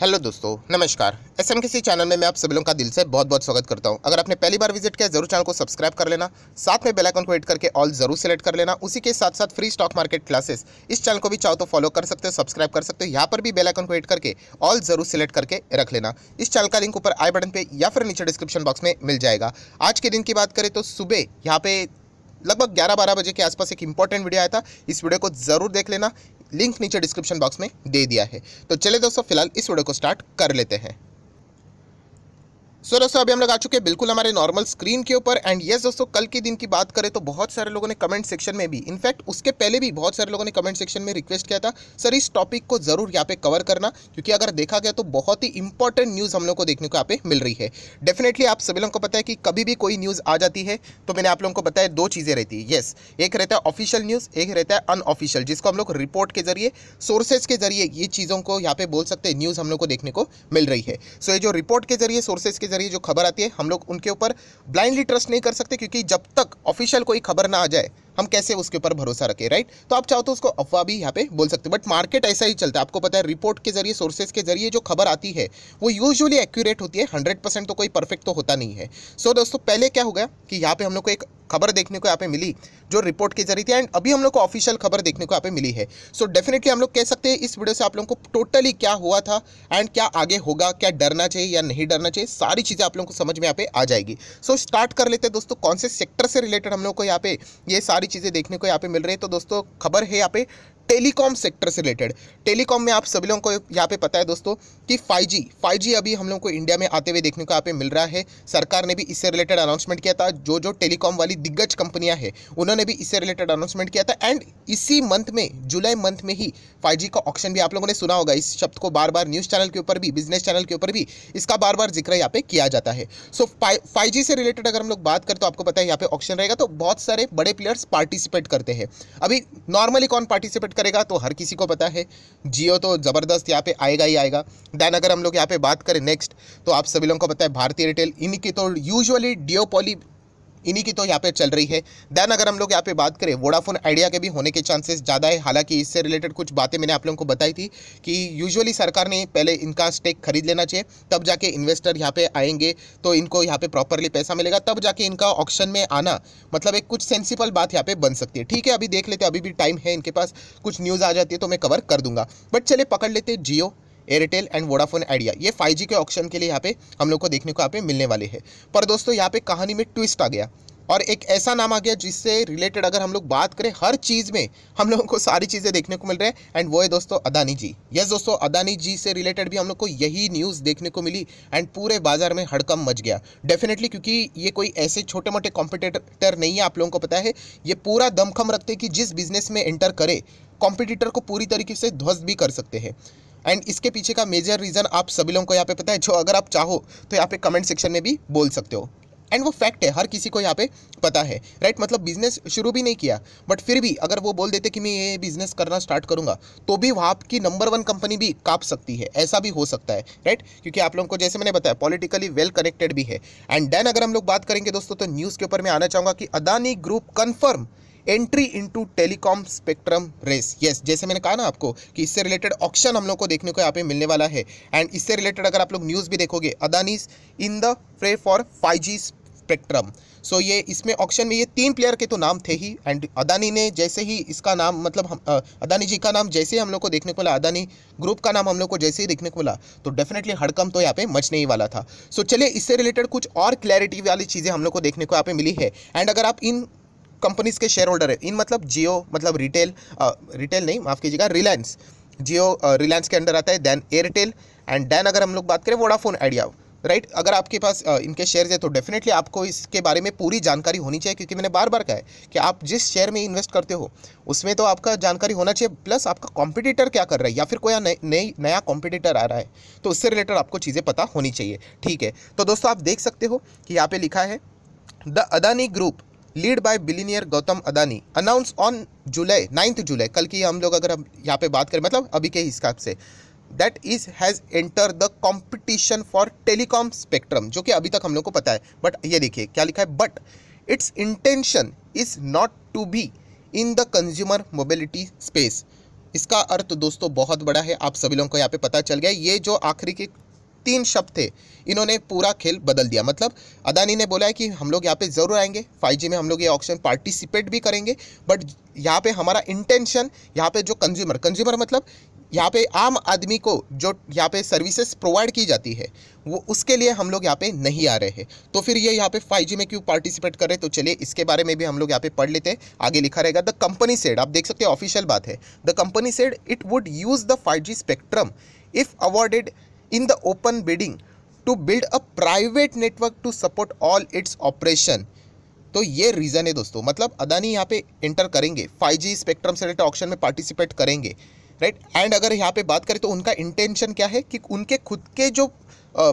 Hello दोस्तों नमस्कार S M किसी चैनल में मैं आप सभी लोगों का दिल से बहुत बहुत स्वागत करता हूं अगर आपने पहली बार विजिट किया जरूर चैनल को सब्सक्राइब कर लेना साथ में बेल आइकन को हिट करके ऑल जरूर सेलेक्ट कर लेना उसी के साथ साथ फ्री स्टॉक मार्केट क्लासेस इस चैनल को भी चाहो तो फॉलो कर सकते हो सब्सक्राइब कर सकते हो यहाँ पर भी बेलाइकन को हिट करके ऑल जरूर सेलेक्ट करके रख लेना इस चैनल का लिंक ऊपर आई बटन पर या फिर नीचे डिस्क्रिप्शन बॉक्स में मिल जाएगा आज के दिन की बात करें तो सुबह यहाँ पे लगभग ग्यारह बारह बजे के आसपास एक इंपॉर्टेंट वीडियो आया था इस वीडियो को ज़रूर देख लेना लिंक नीचे डिस्क्रिप्शन बॉक्स में दे दिया है तो चले दोस्तों फिलहाल इस वीडियो को स्टार्ट कर लेते हैं सो so, दोस्तों अभी हम लोग आ चुके हैं बिल्कुल हमारे नॉर्मल स्क्रीन के ऊपर एंड यस दोस्तों कल के दिन की बात करें तो बहुत सारे लोगों ने कमेंट सेक्शन में भी इनफैक्ट उसके पहले भी बहुत सारे लोगों ने कमेंट सेक्शन में रिक्वेस्ट किया था सर इस टॉपिक को ज़रूर यहाँ पे कवर करना क्योंकि अगर देखा गया तो बहुत ही इंपॉर्टेंट न्यूज़ हम लोग को देखने को यहाँ पे मिल रही है डेफिनेटली आप सभी लोगों को पता है कि कभी भी कोई न्यूज़ आ जाती है तो मैंने आप लोगों को बताया दो चीज़ें रहती है येस एक रहता है ऑफिशियल न्यूज़ एक रहता है अनऑफिशियल जिसको हम लोग रिपोर्ट के जरिए सोर्सेज के जरिए ये चीज़ों को यहाँ पे बोल सकते हैं न्यूज़ हम लोग को देखने को मिल रही है सो ये जो रिपोर्ट के जरिए सोर्सेज के जरिए अगर ये जो खबर आती है हम लोग उनके ऊपर ब्लाइंडली ट्रस्ट नहीं कर सकते क्योंकि जब तक ऑफिशियल कोई खबर ना आ जाए हम कैसे उसके ऊपर भरोसा रखें राइट तो आप चाहो तो उसको अफवाह भी यहाँ पे बोल सकते हो बट मार्केट ऐसा ही चलता है आपको पता है रिपोर्ट के जरिए सोर्सेज के जरिए जो खबर आती है वो यूजुअली एक्यूरेट होती है हंड्रेड परसेंट तो कोई परफेक्ट तो होता नहीं है सो so, दोस्तों पहले क्या हो गया कि यहाँ पे हम लोग को एक खबर देखने को यहाँ पे मिली जो रिपोर्ट के जरिए एंड अभी हम लोग को ऑफिशियल खबर देखने को यहाँ पे मिली है सो so, डेफिनेटली हम लोग कह सकते हैं इस वीडियो से आप लोगों को टोटली क्या हुआ था एंड क्या आगे होगा क्या डरना चाहिए या नहीं डरना चाहिए सारी चीज़ें आप लोगों को समझ में यहाँ पे आ जाएगी सो so, स्टार्ट कर लेते हैं दोस्तों कौन से सेक्टर से रिलेटेड हम लोग को यहाँ पे ये सारी चीज़ें देखने को यहाँ पे मिल रही है तो दोस्तों खबर है यहाँ पे टेलीकॉम सेक्टर से रिलेटेड टेलीकॉम में आप सभी लोगों को यहाँ पे पता है दोस्तों कि 5G 5G अभी हम लोग को इंडिया में आते हुए देखने को यहाँ पे मिल रहा है सरकार ने भी इससे रिलेटेड अनाउंसमेंट किया था जो जो टेलीकॉम वाली दिग्गज कंपनियां हैं उन्होंने भी इससे रिलेटेड अनाउंसमेंट किया था एंड इसी मंथ में जुलाई मंथ में ही 5G का ऑप्शन भी आप लोगों ने सुना होगा इस शब्द को बार बार न्यूज़ चैनल के ऊपर भी बिजनेस चैनल के ऊपर भी इसका बार बार जिक्र यहाँ पे किया जाता है सो फाइव से रिलेटेड अगर हम लोग बात करें तो आपको पता है यहाँ पे ऑप्शन रहेगा तो बहुत सारे बड़े प्लेयर्स पार्टिसिपेट करते हैं अभी नॉर्मली कौन पार्टिसिपेट करेगा तो हर किसी को पता है जियो तो ज़बरदस्त यहाँ पे आएगा ही आएगा दैन अगर हम लोग यहाँ पे बात करें नेक्स्ट तो आप सभी लोगों को पता है भारतीय रिटेल इन्हीं की तो यूजुअली डिओपोली इन्हीं की तो यहाँ पे चल रही है दैन अगर हम लोग यहाँ पे बात करें वोडाफोन आइडिया के भी होने के चांसेस ज़्यादा है हालांकि इससे रिलेटेड कुछ बातें मैंने आप लोगों को बताई थी कि यूजुअली सरकार ने पहले इनका स्टेक खरीद लेना चाहिए तब जाके इन्वेस्टर यहाँ पे आएंगे तो इनको यहाँ पे प्रॉपरली पैसा मिलेगा तब जाके इनका ऑप्शन में आना मतलब एक कुछ सेंसिबल बात यहाँ पर बन सकती है ठीक है अभी देख लेते अभी भी टाइम है इनके पास कुछ न्यूज़ आ जाती है तो मैं कवर कर दूंगा बट चले पकड़ लेते Jio Airtel and Vodafone Idea ये फाइव के ऑप्शन के लिए यहाँ पे हम लोग को देखने को यहाँ पे मिलने वाले हैं पर दोस्तों यहाँ पे कहानी में ट्विस्ट आ गया और एक ऐसा नाम आ गया जिससे रिलेटेड अगर हम लोग बात करें हर चीज़ में हम लोगों को सारी चीज़ें देखने को मिल रहे हैं एंड वो है दोस्तों अदानी जी यस दोस्तों अदानी जी से रिलेटेड भी हम लोग को यही न्यूज़ देखने को मिली एंड पूरे बाजार में हड़कम मच गया डेफिनेटली क्योंकि ये कोई ऐसे छोटे मोटे कॉम्पिटेटर नहीं है आप लोगों को पता है ये पूरा दमखम रखते कि जिस बिज़नेस में एंटर करे कॉम्पिटिटर को पूरी तरीके से ध्वस्त भी कर सकते हैं एंड इसके पीछे का मेजर रीज़न आप सभी लोगों को यहाँ पे पता है जो अगर आप चाहो तो यहाँ पे कमेंट सेक्शन में भी बोल सकते हो एंड वो फैक्ट है हर किसी को यहाँ पे पता है राइट right? मतलब बिजनेस शुरू भी नहीं किया बट फिर भी अगर वो बोल देते कि मैं ये बिजनेस करना स्टार्ट करूँगा तो भी वहाँ की नंबर वन कंपनी भी काप सकती है ऐसा भी हो सकता है राइट right? क्योंकि आप लोगों को जैसे मैंने बताया पॉलिटिकली वेल कनेक्टेड भी है एंड देन अगर हम लोग बात करेंगे दोस्तों तो न्यूज़ के ऊपर मैं आना चाहूँगा कि Adani group confirm entry into telecom spectrum race yes जैसे मैंने कहा ना आपको कि इससे रिलेटेड ऑप्शन हम लोग को देखने को यहाँ पे मिलने वाला है एंड इससे रिलेटेड अगर आप लोग न्यूज़ भी देखोगे Adani's in the fray for five G spectrum so so, ये इसमें ऑक्शन में ये तीन प्लेयर के तो नाम थे ही एंड अदानी ने जैसे ही इसका नाम मतलब हम अदानी जी का नाम जैसे ही हम लोग को देखने को मिला अदानी ग्रुप का नाम हम लोग को जैसे ही देखने को मिला तो डेफिनेटली हड़कम तो यहाँ पे मचने ही वाला था सो so, चलिए इससे रिलेटेड कुछ और क्लैरिटी वाली चीज़ें हम लोग को देखने को यहाँ पे मिली है एंड अगर आप इन कंपनीज़ के शेयर होल्डर है इन मतलब जियो मतलब रिटेल आ, रिटेल नहीं माफ़ कीजिएगा रिलायंस जियो रिलायंस के अंडर आता है दैन एयरटेल एंड देन अगर हम लोग बात करें वोडाफोन आइडिया राइट right? अगर आपके पास इनके शेयर्स है तो डेफिनेटली आपको इसके बारे में पूरी जानकारी होनी चाहिए क्योंकि मैंने बार बार कहा है कि आप जिस शेयर में इन्वेस्ट करते हो उसमें तो आपका जानकारी होना चाहिए प्लस आपका कॉम्पिटिटर क्या कर रहा है या फिर कोई नई नई नया कॉम्पिटिटर आ रहा है तो उससे रिलेटेड आपको चीज़ें पता होनी चाहिए ठीक है तो दोस्तों आप देख सकते हो कि यहाँ पर लिखा है the Adani group lead by billionaire Gautam Adani announce on July ninth July कल की हम लोग अगर हम यहाँ पे बात करें मतलब अभी के हिसाब से that is has enter the competition for telecom spectrum जो कि अभी तक हम लोग को पता है बट ये देखिए क्या लिखा है but it's intention is not to be in the consumer mobility space इसका अर्थ दोस्तों बहुत बड़ा है आप सभी लोगों को यहाँ पे पता चल गया ये जो आखिरी की तीन शब्द थे इन्होंने पूरा खेल बदल दिया मतलब अदानी ने बोला है कि हम लोग यहाँ पे ज़रूर आएंगे 5G में हम लोग ये ऑप्शन पार्टिसिपेट भी करेंगे बट यहाँ पे हमारा इंटेंशन यहाँ पे जो कंज्यूमर कंज्यूमर मतलब यहाँ पे आम आदमी को जो यहाँ पे सर्विसेज प्रोवाइड की जाती है वो उसके लिए हम लोग यहाँ पे नहीं आ रहे हैं तो फिर ये यहाँ पे 5G में क्यों पार्टिसिपेट कर रहे हैं तो चलिए इसके बारे में भी हम लोग यहाँ पे पढ़ लेते हैं आगे लिखा रहेगा द कंपनी सेड आप देख सकते हैं ऑफिशियल बात है the company said it would use the five spectrum if awarded in the open bidding to build a private network to support all its operation तो ये रीज़न है दोस्तों मतलब अदानी यहाँ पे एंटर करेंगे 5G स्पेक्ट्रम से रिलेटेड ऑप्शन में पार्टिसिपेट करेंगे राइट right? एंड अगर यहाँ पे बात करें तो उनका इंटेंशन क्या है कि उनके खुद के जो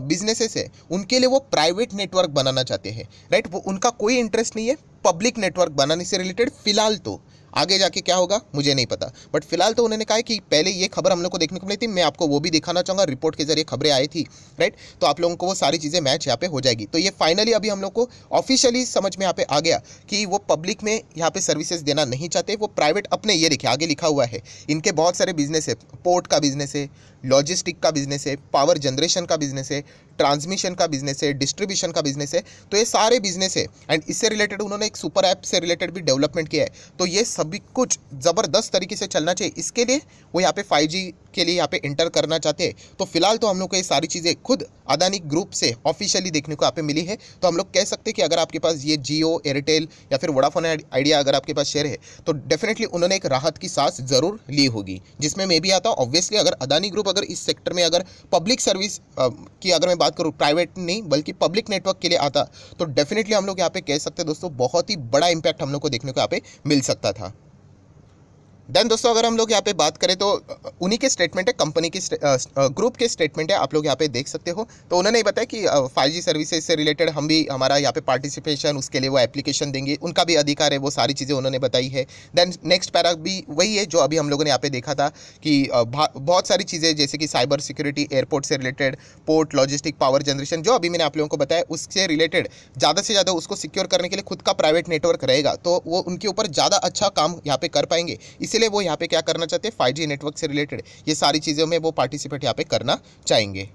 बिजनेसेस है उनके लिए वो प्राइवेट नेटवर्क बनाना चाहते हैं राइट right? वो उनका कोई इंटरेस्ट नहीं है पब्लिक नेटवर्क बनाने से रिलेटेड फ़िलहाल तो आगे जाके क्या होगा मुझे नहीं पता बट फिलहाल तो उन्होंने कहा कि पहले ये खबर हम लोग को देखने को मिली थी मैं आपको वो भी दिखाना चाहूँगा रिपोर्ट के जरिए खबरें आई थी राइट तो आप लोगों को वो सारी चीज़ें मैच यहाँ पे हो जाएगी तो ये फाइनली अभी हम लोग को ऑफिशियली समझ में यहाँ पे आ गया कि वो पब्लिक में यहाँ पे सर्विसेज देना नहीं चाहते वो प्राइवेट अपने ये लिखे आगे लिखा हुआ है इनके बहुत सारे बिजनेस है पोर्ट का बिजनेस है लॉजिस्टिक का बिजनेस है पावर जनरेशन का बिजनेस है ट्रांसमिशन का बिजनेस है डिस्ट्रीब्यूशन का बिजनेस है तो ये सारे बिजनेस है एंड इससे रिलेटेड उन्होंने एक सुपर ऐप से रिलेटेड भी डेवलपमेंट किया है तो ये सभी कुछ ज़बरदस्त तरीके से चलना चाहिए इसके लिए वो यहाँ पे 5G के लिए यहाँ पे इंटर करना चाहते हैं तो फिलहाल तो हम लोग को ये सारी चीज़ें खुद अदानी ग्रुप से ऑफिशियली देखने को यहाँ पे मिली है तो हम लोग कह सकते हैं कि अगर आपके पास ये जियो एयरटेल या फिर वोडाफोन आइडिया अगर आपके पास शेयर है तो डेफिनेटली उन्होंने एक राहत की सांस ज़रूर ली होगी जिसमें मैं भी आता हूँ ऑब्वियसली अगर अदानी ग्रुप अगर इस सेक्टर में अगर पब्लिक सर्विस की अगर मैं बात करूँ प्राइवेट नहीं बल्कि पब्लिक नेटवर्क के लिए आता तो डेफिनेटली हम लोग यहाँ पे कह सकते हैं दोस्तों बहुत ही बड़ा इंपैक्ट हम लोग को देखने को यहाँ पे मिल सकता था देन दोस्तों अगर हम लोग यहाँ पे बात करें तो उन्हीं के स्टेटमेंट है कंपनी की ग्रुप के स्टेटमेंट है आप लोग यहाँ पे देख सकते हो तो उन्होंने बताया कि फाइव जी सर्विसेज से रिलेटेड हम भी हमारा यहाँ पे पार्टिसिपेशन उसके लिए वो एप्लीकेशन देंगे उनका भी अधिकार है वो सारी चीज़ें उन्होंने बताई है देन नेक्स्ट पैरा भी वही है जो अभी हम लोगों ने यहाँ पे देखा था कि बहुत सारी चीज़ें जैसे कि साइबर सिक्योरिटी एयरपोर्ट से related port logistic power generation जो अभी मैंने आप लोगों को बताया उससे रिलेटेड ज़्यादा से ज़्यादा उसको सिक्योर करने के लिए खुद का प्राइवेट नेटवर्क रहेगा तो वो उनके ऊपर ज़्यादा अच्छा काम यहाँ पर कर पाएंगे इसी इसीलिए वो यहाँ पे क्या करना चाहते हैं फाइव नेटवर्क से रिलेटेड ये सारी चीज़ों में वो पार्टिसिपेट यहाँ पे करना चाहेंगे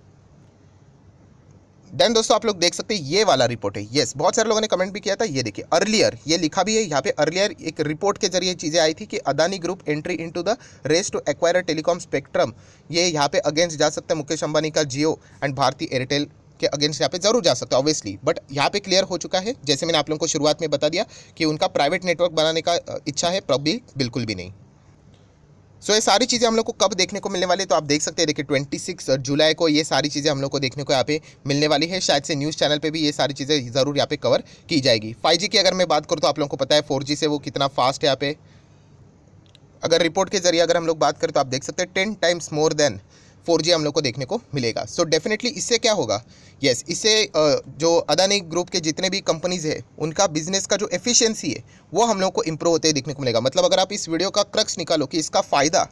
देन दोस्तों आप लोग देख सकते हैं ये वाला रिपोर्ट है येस yes, बहुत सारे लोगों ने कमेंट भी किया था ये देखिए अर्लियर ये लिखा भी है यहाँ पे अर्लियर एक रिपोर्ट के जरिए चीज़ें आई थी कि Adani group entry into the race to acquire telecom spectrum ये यहाँ पे अगेंस्ट जा सकते हैं मुकेश अंबानी का जियो एंड भारतीय एयरटेल के अगेंस्ट यहाँ पे जरूर जा सकते हैं ऑब्वियसली बट यहाँ पे क्लियर हो चुका है जैसे मैंने आप लोगों को शुरुआत में बता दिया कि उनका प्राइवेट नेटवर्क बनाने का इच्छा है प्रॉब्ली बिल्कुल भी नहीं सो so, ये सारी चीज़ें हम लोग को कब देखने को मिलने वाली है तो आप देख सकते हैं देखिए ट्वेंटी सिक्स जुलाई को ये सारी चीज़ें हम लोग को देखने को यहाँ पे मिलने वाली है शायद से न्यूज़ चैनल पे भी ये सारी चीज़ें ज़रूर यहाँ पे कवर की जाएगी जी की अगर मैं बात करूँ तो आप लोगों को पता है जी से वो कितना फास्ट है यहाँ पे अगर रिपोर्ट के जरिए अगर हम लोग बात करें तो आप देख सकते हैं ten times more than four हम लोग को देखने को मिलेगा सो so डेफिनेटली इससे क्या होगा यस yes, इससे जो अदानी ग्रुप के जितने भी कंपनीज़ है उनका बिजनेस का जो एफिशिएंसी है वो हम लोग को इम्प्रूव होते देखने को मिलेगा मतलब अगर आप इस वीडियो का क्रक्स निकालो कि इसका फ़ायदा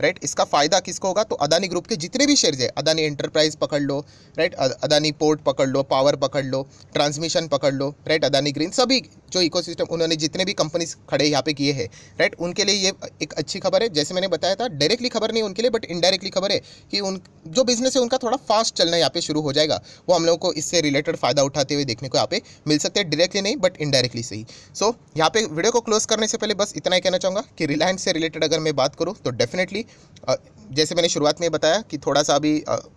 राइट इसका फ़ायदा किसको होगा तो अदानी ग्रुप के जितने भी शेयर्स है अदानी एंटरप्राइज पकड़ लो राइट अदानी पोर्ट पकड़ लो पावर पकड़ लो ट्रांसमिशन पकड़ लो राइट अदानी ग्रीन सभी जो इकोसिस्टम उन्होंने जितने भी कंपनीज खड़े यहाँ पे किए हैं राइट उनके लिए ये एक अच्छी खबर है जैसे मैंने बताया था डायरेक्टली खबर नहीं उनके लिए बट इनडायरेक्टली खबर है कि उन जो बिजनेस है उनका थोड़ा फास्ट चलना यहाँ पे शुरू हो जाएगा वो हम लोगों को इससे रिलेटेड फ़ायदा उठाते हुए देखने को यहाँ पे मिल सकते हैं डायरेक्टली नहीं बट इनडायरेक्टली सही सो यहाँ पे वीडियो को क्लोज करने से पहले बस इतना ही कहना चाहूँगा कि रिलायंस से रिलेटेड अगर मैं बात करूँ तो डेफिनेटली अभी जैसे मैंने शुरुआत में बताया कि थोड़ा सा अभी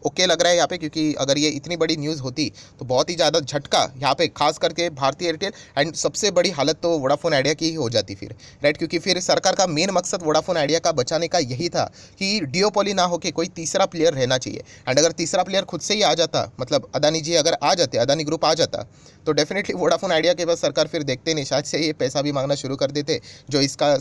ओके लग रहा है यहाँ पे क्योंकि अगर ये इतनी बड़ी न्यूज़ होती तो बहुत ही ज़्यादा झटका यहाँ पे खास करके भारतीय एयरटेल एंड सबसे बड़ी हालत तो वोडाफोन आइडिया की ही हो जाती फिर राइट क्योंकि फिर सरकार का मेन मकसद वोडाफोन आइडिया का बचाने का यही था कि डिओपोली ना होकर कोई तीसरा प्लेयर रहना चाहिए एंड अगर तीसरा प्लेयर खुद से ही आ जाता मतलब अदानी जी अगर आ जाते अदानी ग्रुप आ जाता तो डेफिनेटली वोडाफोन आइडिया के बाद सरकार फिर देखते नहीं शायद से ये पैसा भी मांगना शुरू कर देते जो इसका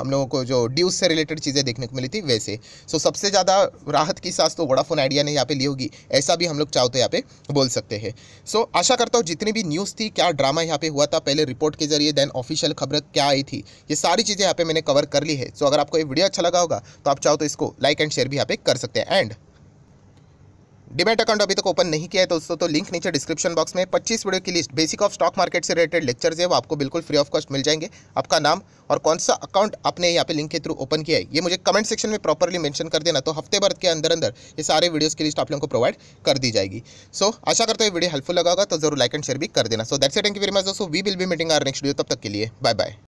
हम लोगों को जो ड्यूज से रिलेटेड चीज़ें देखने को मिली थी वैसे सो so, सबसे ज़्यादा राहत की सांस तो वोडाफोन आइडिया ने यहाँ पे ली होगी ऐसा भी हम लोग चाहो तो यहाँ पे बोल सकते हैं सो so, आशा करता हूँ जितनी भी न्यूज़ थी क्या ड्रामा यहाँ पे हुआ था पहले रिपोर्ट के जरिए देन ऑफिशियल खबर क्या आई थी ये सारी चीज़ें यहाँ पे मैंने कवर कर ली है सो so, अगर आपको ये वीडियो अच्छा लगा होगा तो आप चाहो तो इसको लाइक एंड शेयर भी यहाँ पे कर सकते हैं एंड डिमेट अकाउंट अभी तक ओपन नहीं किया है दोस्तों तो लिंक तो नीचे डिस्क्रिप्शन बॉक्स में 25 वीडियो की list basic of stock market से रिलेटेड लेक्चर्स है वो आपको बिल्कुल फ्री ऑफ कॉस्ट मिल जाएंगे आपका नाम और कौन सा अकाउंट आपने यहाँ पे लिंक के थ्रू ओपन किया है ये मुझे कमेंट सेक्शन में प्रॉपरली मैंशन कर देना तो हफ्ते भर के अंदर अंदर ये सारे वीडियोज़ की लिस्ट आप लोगों को प्रोवाइड कर दी जाएगी सो so, आशा करते हैं वीडियो हेल्पफुल लगा होगा तो जरूर लाइक एंड शेयर भी कर देना so that's thank you very much दोस्तों we will be meeting our next video तब तक के लिए बाय बाय